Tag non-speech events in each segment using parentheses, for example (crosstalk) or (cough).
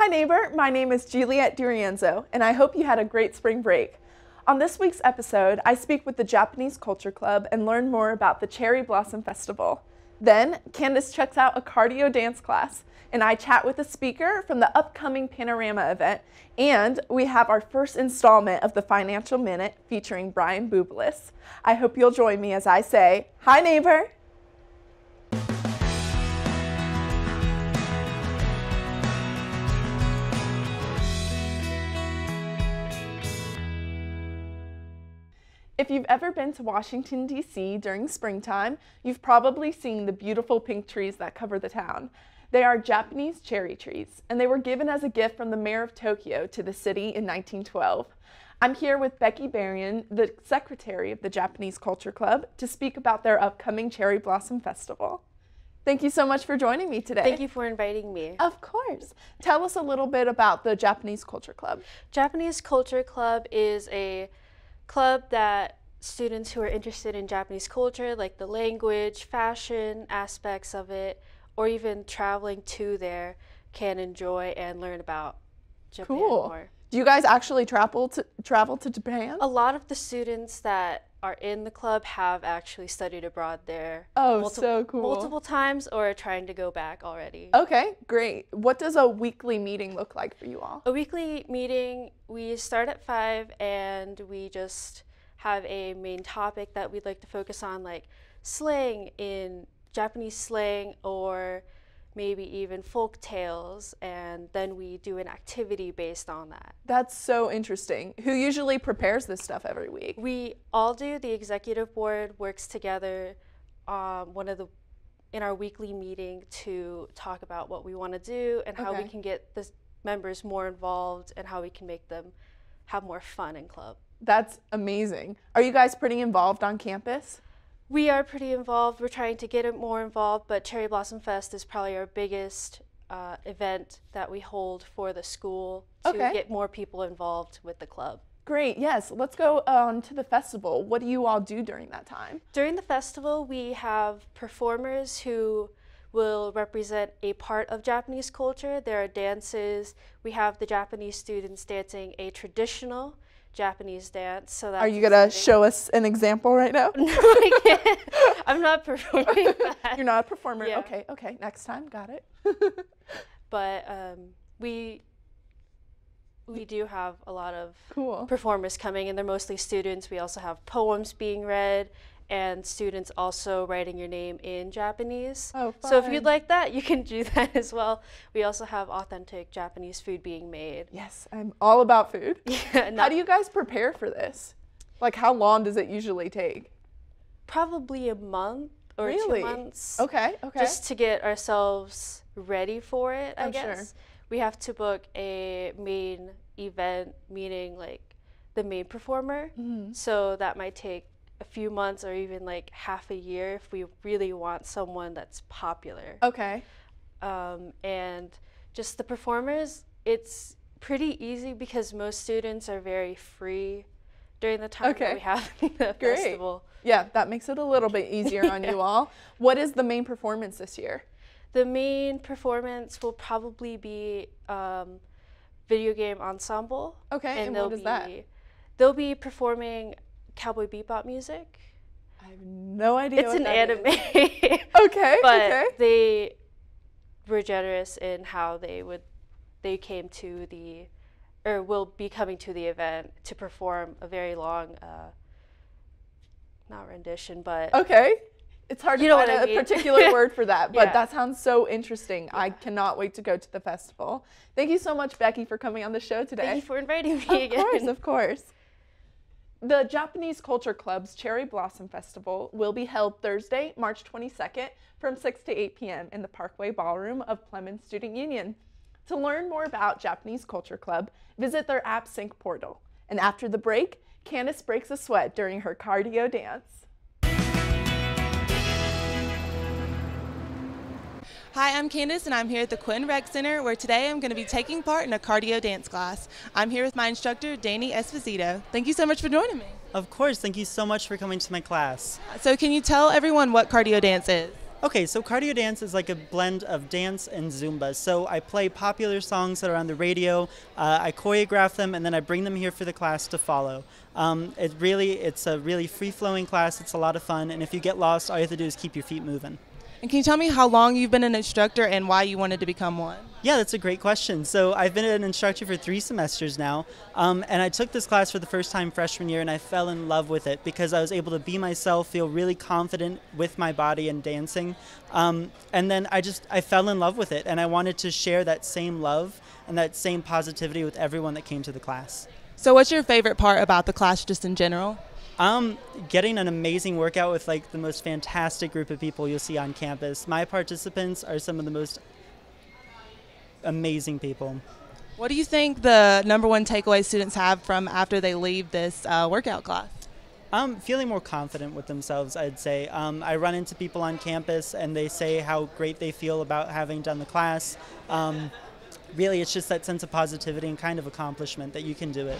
Hi neighbor, my name is Juliette Durienzo, and I hope you had a great spring break. On this week's episode, I speak with the Japanese Culture Club and learn more about the Cherry Blossom Festival. Then, Candace checks out a cardio dance class, and I chat with a speaker from the upcoming Panorama event, and we have our first installment of the Financial Minute featuring Brian Bublis. I hope you'll join me as I say, Hi neighbor! If you've ever been to Washington, D.C. during springtime, you've probably seen the beautiful pink trees that cover the town. They are Japanese cherry trees, and they were given as a gift from the mayor of Tokyo to the city in 1912. I'm here with Becky Barian, the secretary of the Japanese Culture Club, to speak about their upcoming Cherry Blossom Festival. Thank you so much for joining me today. Thank you for inviting me. Of course. Tell us a little bit about the Japanese Culture Club. Japanese Culture Club is a club that students who are interested in Japanese culture, like the language, fashion aspects of it, or even traveling to there, can enjoy and learn about Japan cool. more. Do you guys actually travel to travel to Japan? A lot of the students that are in the club have actually studied abroad there. Oh, multi- so cool. Multiple times or trying to go back already. Okay, great. What does a weekly meeting look like for you all? A weekly meeting, we start at 5 and we just have a main topic that we'd like to focus on, like slang in Japanese slang or maybe even folk tales, and then we do an activity based on that. That's so interesting. Who usually prepares this stuff every week? We all do. The executive board works together. Um, one of the in our weekly meeting to talk about what we want to do and how okay. we can get the members more involved and how we can make them have more fun in club. That's amazing. Are you guys pretty involved on campus? We are pretty involved. We're trying to get it more involved, but Cherry Blossom Fest is probably our biggest uh, event that we hold for the school to okay. get more people involved with the club. Great, yes. Let's go on um, to the festival. What do you all do during that time? During the festival, we have performers who will represent a part of Japanese culture. There are dances. We have the Japanese students dancing a traditional Japanese dance. So that are you gonna show us an example right now? (laughs) no, I can't. (laughs) I'm not performing. (laughs) That. You're not a performer. Yeah. Okay, okay. Next time, got it. but um, we we do have a lot of cool. performers coming, and they're mostly students. We also have poems being read, and students also writing your name in Japanese. Oh, fine. So if you'd like that, you can (laughs) do that as well. We also have authentic Japanese food being made. Yes, I'm all about food. (laughs) Yeah, no. How do you guys prepare for this? Like, how long does it usually take? Probably a month or really? two months. Okay, okay. Just to get ourselves ready for it, I I'm guess. Sure. We have to book a main event, meaning like the main performer. Mm -hmm. So that might take a few months or even like half a year if we really want someone that's popular. Okay. Um, and just the performers, it's pretty easy because most students are very free during the time okay. that we have (laughs) the Great. festival. Yeah, that makes it a little bit easier yeah. on you (laughs) all. What is the main performance this year? The main performance will probably be um, video game ensemble. Okay, and, and what is be, that? They'll be performing Cowboy Bebop music. I have no idea. It's an anime. (laughs) okay. But okay. they were generous in how they would they came to the or will be coming to the event to perform a very long uh, not rendition but okay it's hard you to find a mean. particular (laughs) word for that, but yeah. that sounds so interesting. Yeah. I cannot wait to go to the festival. Thank you so much, Becky, for coming on the show today. Thank you for inviting me of again. Of course, of course. The Japanese Culture Club's Cherry Blossom Festival will be held Thursday, March 22nd from 6 to 8 p.m. in the Parkway Ballroom of Plymouth Student Union. To learn more about Japanese Culture Club, visit their AppSync portal. And after the break, Candice breaks a sweat during her cardio dance. Hi, I'm Candice, and I'm here at the Quinn Rec Center, where today I'm going to be taking part in a cardio dance class. I'm here with my instructor, Danny Esposito. Thank you so much for joining me. Of course, thank you so much for coming to my class. So, can you tell everyone what cardio dance is? Okay, so cardio dance is like a blend of dance and Zumba. So I play popular songs that are on the radio, uh, I choreograph them, and then I bring them here for the class to follow. Um, it really, it's a really free-flowing class. It's a lot of fun, and if you get lost, all you have to do is keep your feet moving. And can you tell me how long you've been an instructor and why you wanted to become one? Yeah, that's a great question. So I've been an instructor for three semesters now, um, and I took this class for the first time freshman year, and I fell in love with it because I was able to be myself, feel really confident with my body and dancing, um, and then I just I fell in love with it, and I wanted to share that same love and that same positivity with everyone that came to the class. So, what's your favorite part about the class, just in general? I'm getting an amazing workout with like the most fantastic group of people you'll see on campus. My participants are some of the most amazing people. What do you think the number one takeaway students have from after they leave this uh, workout class? I'm um, feeling more confident with themselves, I'd say. Um, I run into people on campus and they say how great they feel about having done the class. Um, really, it's just that sense of positivity and kind of accomplishment that you can do it.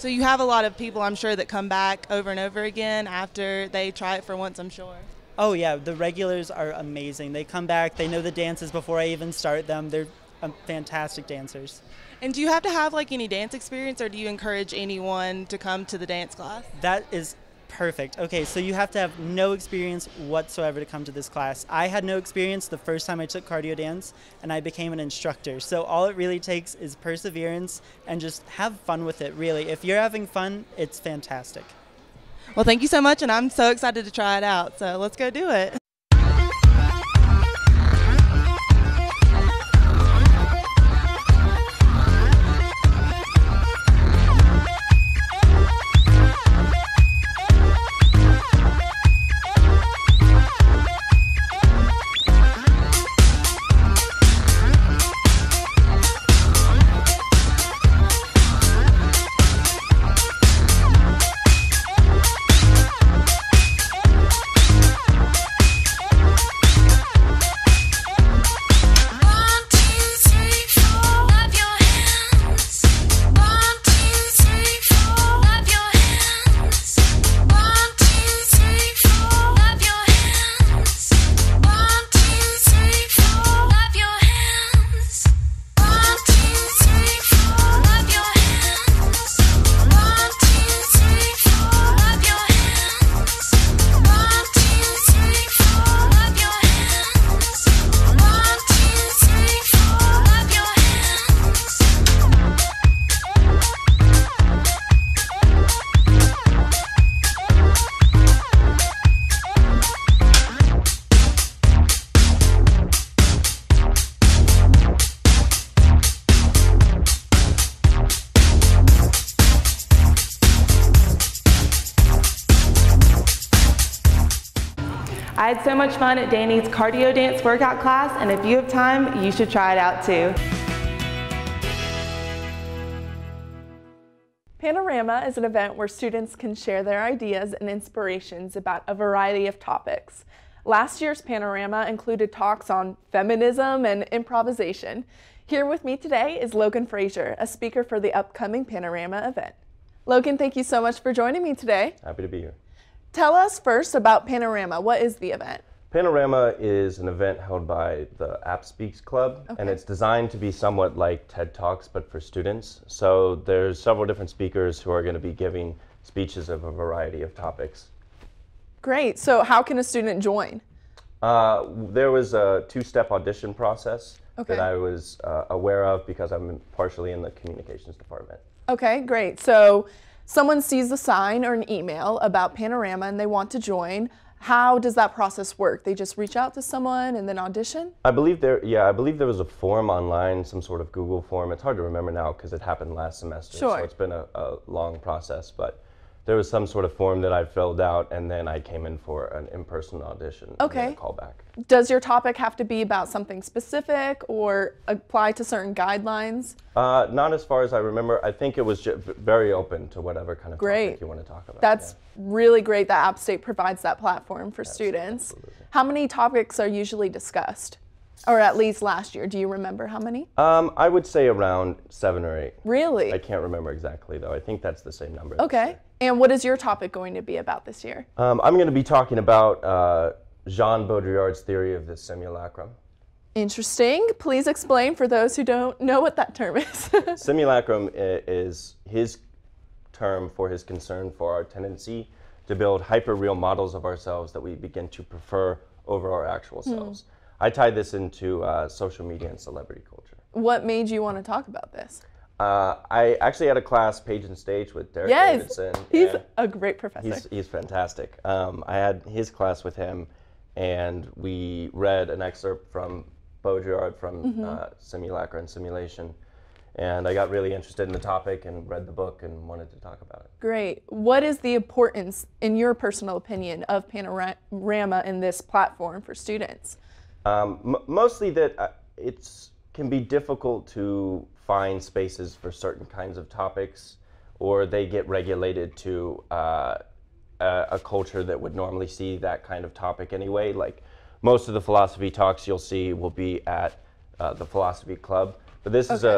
So you have a lot of people, I'm sure, that come back over and over again after they try it for once, I'm sure. Oh, yeah. The regulars are amazing. They come back, they know the dances before I even start them. They're um, fantastic dancers. And do you have to have like any dance experience or do you encourage anyone to come to the dance class? That is Perfect. Okay, so you have to have no experience whatsoever to come to this class. I had no experience the first time I took cardio dance and I became an instructor. So all it really takes is perseverance and just have fun with it, really. If you're having fun, it's fantastic. Well, thank you so much, and I'm so excited to try it out. So let's go do it. I had so much fun at Danny's cardio dance workout class, and if you have time, you should try it out too. Panorama is an event where students can share their ideas and inspirations about a variety of topics. Last year's Panorama included talks on feminism and improvisation. Here with me today is Logan Frazier, a speaker for the upcoming Panorama event. Logan, thank you so much for joining me today. Happy to be here. Tell us first about Panorama. What is the event? Panorama is an event held by the App Speaks Club, okay. and it's designed to be somewhat like TED Talks, but for students. So there's several different speakers who are going to be giving speeches of a variety of topics. Great. So how can a student join? Uh, there was a two-step audition process okay. that I was uh, aware of because I'm partially in the communications department. Okay, great. So Someone sees a sign or an email about Panorama and they want to join. How does that process work? They just reach out to someone and then audition? I believe there, yeah, I believe there was a form online, some sort of Google form. It's hard to remember now because it happened last semester, sure. so it's been a, a long process, but there was some sort of form that I filled out, and then I came in for an in-person audition. Okay. Callback. Does your topic have to be about something specific or apply to certain guidelines? Uh, not as far as I remember. I think it was very open to whatever kind of great. topic you want to talk about. That's yeah. really great that App State provides that platform for yes, students. Absolutely. How many topics are usually discussed? Or at least last year. Do you remember how many? Um, I would say around seven or eight. Really? I can't remember exactly, though. I think that's the same number. Okay. And what is your topic going to be about this year? Um, I'm going to be talking about uh, Jean Baudrillard's theory of the simulacrum. Interesting. Please explain for those who don't know what that term (laughs) is. simulacrum is his term for his concern for our tendency to build hyperreal models of ourselves that we begin to prefer over our actual hmm. selves. Mm. I tie this into uh, social media and celebrity culture. What made you want to talk about this? Uh, I actually had a class, Page and Stage, with Derek yes, Davidson. He's a great professor. He's, he's fantastic. Um, I had his class with him, and we read an excerpt from Baudrillard from mm-hmm. uh, Simulacra and Simulation. And I got really interested in the topic and read the book and wanted to talk about it. Great. What is the importance, in your personal opinion, of Panorama in this platform for students? Um, m- mostly that uh, it's can be difficult to find spaces for certain kinds of topics, or they get regulated to uh, a, a, culture that would normally see that kind of topic anyway. Like most of the philosophy talks you'll see will be at uh, the philosophy club, but this okay. is a,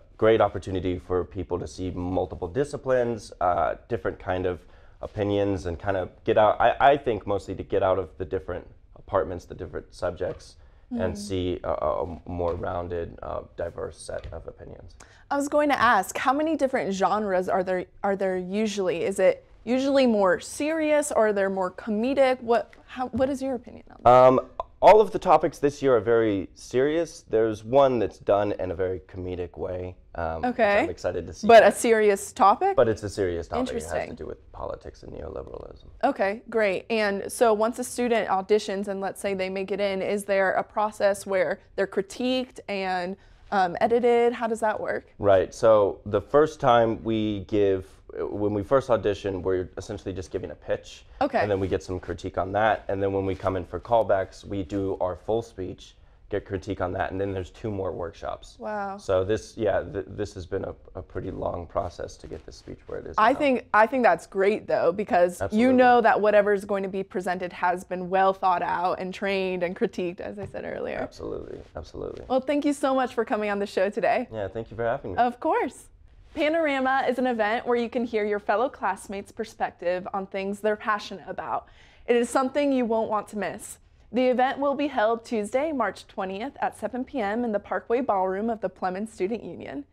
a, great opportunity for people to see multiple disciplines, uh, different kind of opinions, and kind of get out. I, I think mostly to get out of the different apartments, the different subjects mm. and hmm. see a, a more rounded, uh, diverse set of opinions. I was going to ask, how many different genres are there? Are there usually? Is it usually more serious, or are there more comedic? What? How, what is your opinion on that? Um, all of the topics this year are very serious. There's one that's done in a very comedic way. Um, okay. I'm excited to see. But that. a serious topic? But it's a serious topic. Interesting. It has to do with politics and neoliberalism. Okay, great. And so once a student auditions and let's say they make it in, is there a process where they're critiqued and um, edited? How does that work? Right. So the first time we give when we first audition, we're essentially just giving a pitch. Okay. And then we get some critique on that. And then when we come in for callbacks, we do our full speech, get critique on that. And then there's two more workshops. Wow. So this, yeah, th this has been a, a, pretty long process to get this speech where it is. I now. think I think that's great though, because Absolutely. you know that whatever's going to be presented has been well thought out and trained and critiqued, as I said earlier. Absolutely. Absolutely. Well, thank you so much for coming on the show today. Yeah, thank you for having me. Of course. Panorama is an event where you can hear your fellow classmates' perspective on things they're passionate about. It is something you won't want to miss. The event will be held Tuesday, March 20th at 7 p.m. in the Parkway Ballroom of the Plemons Student Union.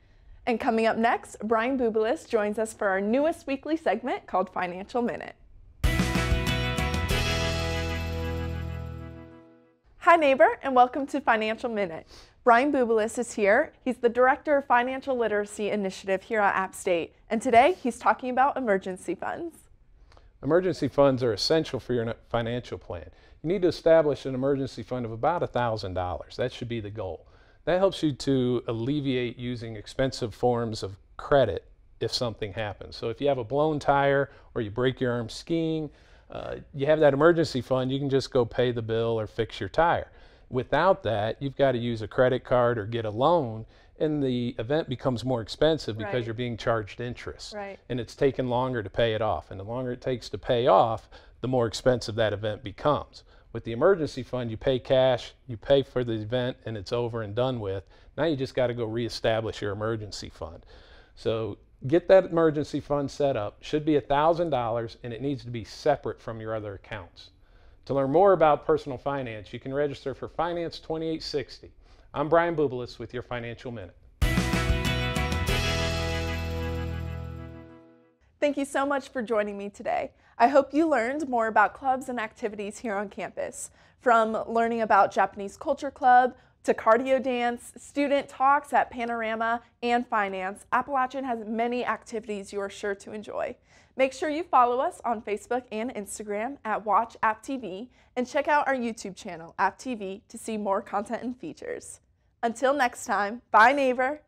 And coming up next, Brian Bubalis joins us for our newest weekly segment called Financial Minute. Hi, neighbor, and welcome to Financial Minute. Brian Bubalis is here. He's the Director of Financial Literacy Initiative here at App State, and today he's talking about emergency funds. Emergency funds are essential for your financial plan. You need to establish an emergency fund of about $1,000. That should be the goal. That helps you to alleviate using expensive forms of credit if something happens. So if you have a blown tire or you break your arm skiing, uh, you have that emergency fund, you can just go pay the bill or fix your tire. Without that, you've got to use a credit card or get a loan, and the event becomes more expensive because right. you're being charged interest. Right. And it's taken longer to pay it off. And the longer it takes to pay off, the more expensive that event becomes. With the emergency fund, you pay cash, you pay for the event, and it's over and done with. Now you just got to go reestablish your emergency fund. So get that emergency fund set up. Should be $1,000 and it needs to be separate from your other accounts. To learn more about personal finance, you can register for Finance 2860. I'm Brian Bubelis with your Financial Minute. Thank you so much for joining me today. I hope you learned more about clubs and activities here on campus, from learning about Japanese Culture Club, to cardio dance, student talks at Panorama, and finance, Appalachian has many activities you are sure to enjoy. Make sure you follow us on Facebook and Instagram at Watch App TV and check out our YouTube channel, App TV, to see more content and features. Until next time, bye neighbor!